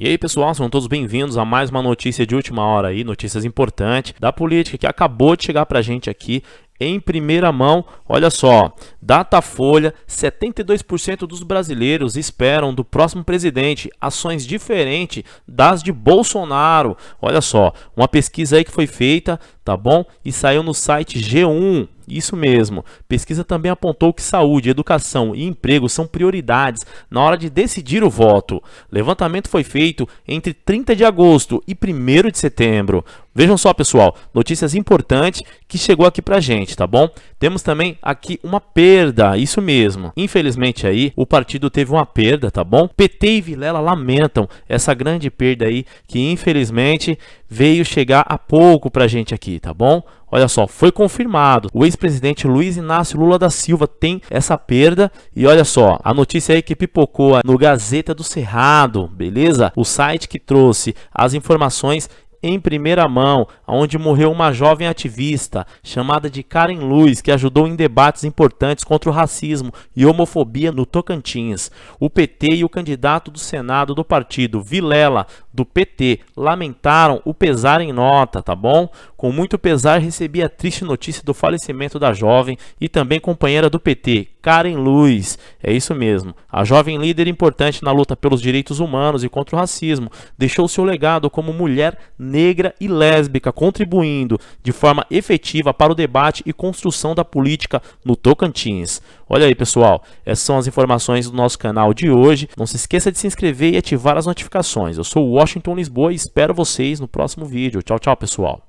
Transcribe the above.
E aí, pessoal, sejam todos bem-vindos a mais uma notícia de última hora aí, notícias importantes da política que acabou de chegar pra gente aqui em primeira mão. Olha só, Datafolha, 72% dos brasileiros esperam do próximo presidente ações diferentes das de Bolsonaro. Olha só, uma pesquisa aí que foi feita, tá bom? E saiu no site G1. Isso mesmo. Pesquisa também apontou que saúde, educação e emprego são prioridades na hora de decidir o voto. Levantamento foi feito entre 30 de agosto e 1 de setembro. Vejam só, pessoal, notícias importantes que chegou aqui pra gente, tá bom? Temos também aqui uma perda, isso mesmo. Infelizmente aí, o partido teve uma perda, tá bom? PT e Vilela lamentam essa grande perda aí que infelizmente veio chegar há pouco pra gente aqui, tá bom? Olha só, foi confirmado. O ex-presidente Luiz Inácio Lula da Silva tem essa perda. E olha só, a notícia aí que pipocou no Gazeta do Cerrado, beleza? O site que trouxe as informações em primeira mão, onde morreu uma jovem ativista chamada de Karen Luz, que ajudou em debates importantes contra o racismo e homofobia no Tocantins. O PT e o candidato do Senado do partido, Vilela, do PT lamentaram o pesar em nota, tá bom? Com muito pesar recebi a triste notícia do falecimento da jovem e também companheira do PT, Karen Luz. É isso mesmo. A jovem líder importante na luta pelos direitos humanos e contra o racismo deixou seu legado como mulher negra e lésbica, contribuindo de forma efetiva para o debate e construção da política no Tocantins. Olha aí, pessoal, essas são as informações do nosso canal de hoje. Não se esqueça de se inscrever e ativar as notificações. Eu sou o Washington Washington Lisboa e espero vocês no próximo vídeo. Tchau, tchau, pessoal.